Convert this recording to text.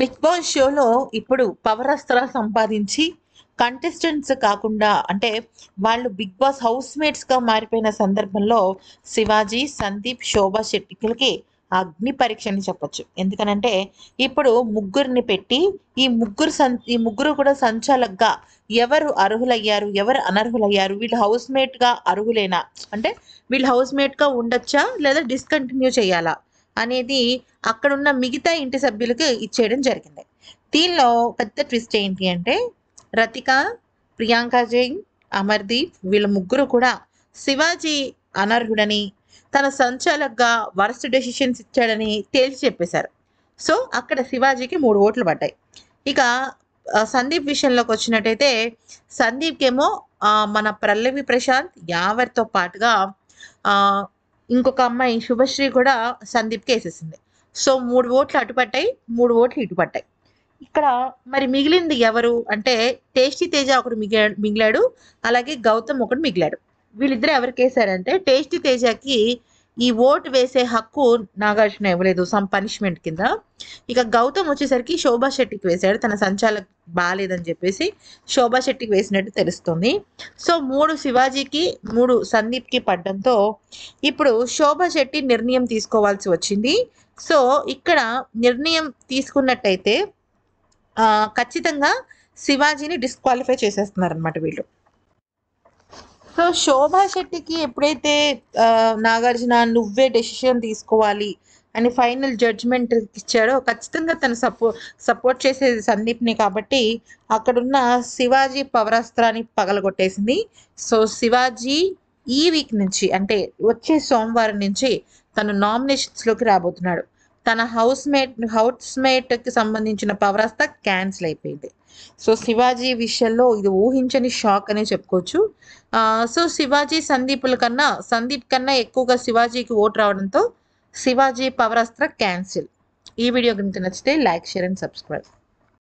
big boss షోలో ఇప్పుడు power అస్త్ర సంపాదించి కంటెస్టెంట్స్ కాకుండా అంటే వాళ్ళు బిగ్ బాస్ హౌస్ మేట్స్గా మారిపోయిన సందర్భంలో శివాజీ సందీప్ శోభా శెట్టికి అగ్ని పరీక్ష అని చెప్పొచ్చు ఎందుకనంటే ఇప్పుడు ముగ్గురిని పెట్టి ఈ ముగ్గురు సం ఈ ముగ్గురు కూడా సంచాలకగా ఎవరు అర్హులయ్యారు ఎవరు అనర్హులయ్యారు వీళ్ళు హౌస్ మేట్గా అర్హులేనా అంటే వీళ్ళు హౌస్ మేట్గా ఉండొచ్చా లేదా డిస్కంటిన్యూ చేయాలా అనేది అక్కడున్న మిగతా ఇంటి సభ్యులకు ఇచ్చేయడం జరిగింది దీనిలో పెద్ద ట్విస్ట్ ఏంటి అంటే రతిక ప్రియాంక జైన్ అమర్దీప్ వీళ్ళ ముగ్గురు కూడా శివాజీ అనర్హుడని తన సంచాలకుగా వరస్ట్ డెసిషన్స్ ఇచ్చాడని తేల్చి చెప్పేశారు సో అక్కడ శివాజీకి మూడు ఓట్లు పడ్డాయి ఇక సందీప్ విషయంలోకి వచ్చినట్టయితే సందీప్కేమో మన ప్రల్లవి ప్రశాంత్ యావర్తో పాటుగా ఇంకొక అమ్మాయి శుభశ్రీ కూడా సందీప్ వేసేసింది సో మూడు ఓట్లు అటుపట్టాయి మూడు ఓట్లు ఇటుపట్టాయి ఇక్కడ మరి మిగిలింది ఎవరు అంటే టేస్టీ తేజ ఒకడు మిగిలాడు మిగిలాడు అలాగే గౌతమ్ ఒకడు మిగిలాడు వీళ్ళిద్దరు ఎవరికి వేశారంటే టేస్టీ తేజకి ఈ ఓటు వేసే హక్కు నాగార్జున ఇవ్వలేదు సమ్ పనిష్మెంట్ కింద ఇక గౌతమ్ వచ్చేసరికి శోభా శెట్టికి వేశాడు తన సంచాలక బాగాలేదని చెప్పేసి శోభా శెట్టికి వేసినట్టు తెలుస్తుంది సో మూడు శివాజీకి మూడు సందీప్కి పడ్డంతో ఇప్పుడు శోభా శెట్టి నిర్ణయం తీసుకోవాల్సి వచ్చింది సో ఇక్కడ నిర్ణయం తీసుకున్నట్టయితే ఖచ్చితంగా శివాజీని డిస్క్వాలిఫై చేసేస్తున్నారు అనమాట వీళ్ళు సో శోభా శెట్టికి ఎప్పుడైతే నాగార్జున నువ్వే డెసిషన్ తీసుకోవాలి అని ఫైనల్ జడ్జ్మెంట్ ఇచ్చాడో ఖచ్చితంగా తను సపో సపోర్ట్ చేసేది సందీప్ని కాబట్టి అక్కడున్న శివాజీ పవరాస్త్రాన్ని పగలగొట్టేసింది సో శివాజీ ఈ వీక్ నుంచి అంటే వచ్చే సోమవారం నుంచి తను నామినేషన్స్లోకి రాబోతున్నాడు తన హౌస్ మేట్ హౌస్ మేట్కి సంబంధించిన పవరాస్త క్యాన్సిల్ అయిపోయింది సో శివాజీ విషయంలో ఇది ఊహించని షాక్ అనే చెప్పుకోవచ్చు సో శివాజీ సందీపుల కన్నా సందీప్ కన్నా ఎక్కువగా శివాజీకి ఓటు రావడంతో శివాజీ పవర్ అస్త్ర క్యాన్సిల్ ఈ వీడియో కనుక నచ్చితే లైక్ షేర్ అండ్ సబ్స్క్రైబ్